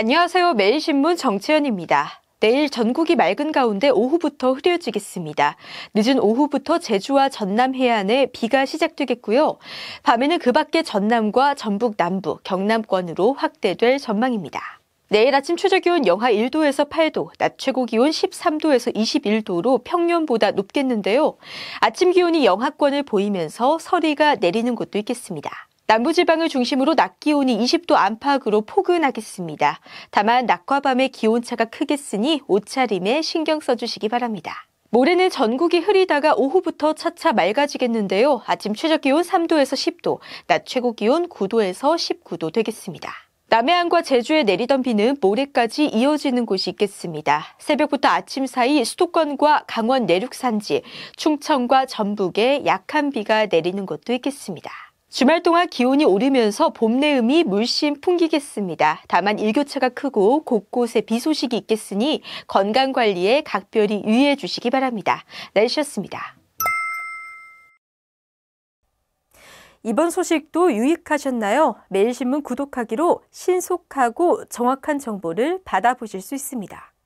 안녕하세요. 매일신문 정채연입니다. 내일 전국이 맑은 가운데 오후부터 흐려지겠습니다. 늦은 오후부터 제주와 전남 해안에 비가 시작되겠고요. 밤에는 그 밖에 전남과 전북 남부, 경남권으로 확대될 전망입니다. 내일 아침 최저 기온 영하 1도에서 8도, 낮 최고 기온 13도에서 21도로 평년보다 높겠는데요. 아침 기온이 영하권을 보이면서 서리가 내리는 곳도 있겠습니다. 남부지방을 중심으로 낮 기온이 20도 안팎으로 포근하겠습니다. 다만 낮과 밤의 기온차가 크겠으니 옷차림에 신경 써주시기 바랍니다. 모레는 전국이 흐리다가 오후부터 차차 맑아지겠는데요. 아침 최저기온 3도에서 10도, 낮 최고기온 9도에서 19도 되겠습니다. 남해안과 제주에 내리던 비는 모레까지 이어지는 곳이 있겠습니다. 새벽부터 아침 사이 수도권과 강원 내륙 산지, 충청과 전북에 약한 비가 내리는 곳도 있겠습니다. 주말 동안 기온이 오르면서 봄 내음이 물씬 풍기겠습니다. 다만 일교차가 크고 곳곳에 비 소식이 있겠으니 건강 관리에 각별히 유의해 주시기 바랍니다. 날씨였습니다. 이번 소식도 유익하셨나요? 매일신문 구독하기로 신속하고 정확한 정보를 받아보실 수 있습니다.